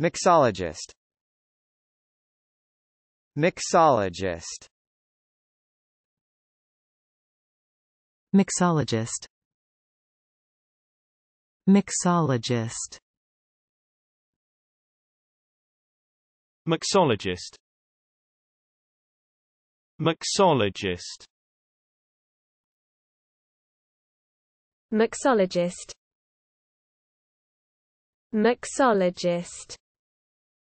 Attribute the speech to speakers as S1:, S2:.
S1: Mixologist Mixologist Mixologist Mixologist Mixologist Mixologist Mixologist Mixologist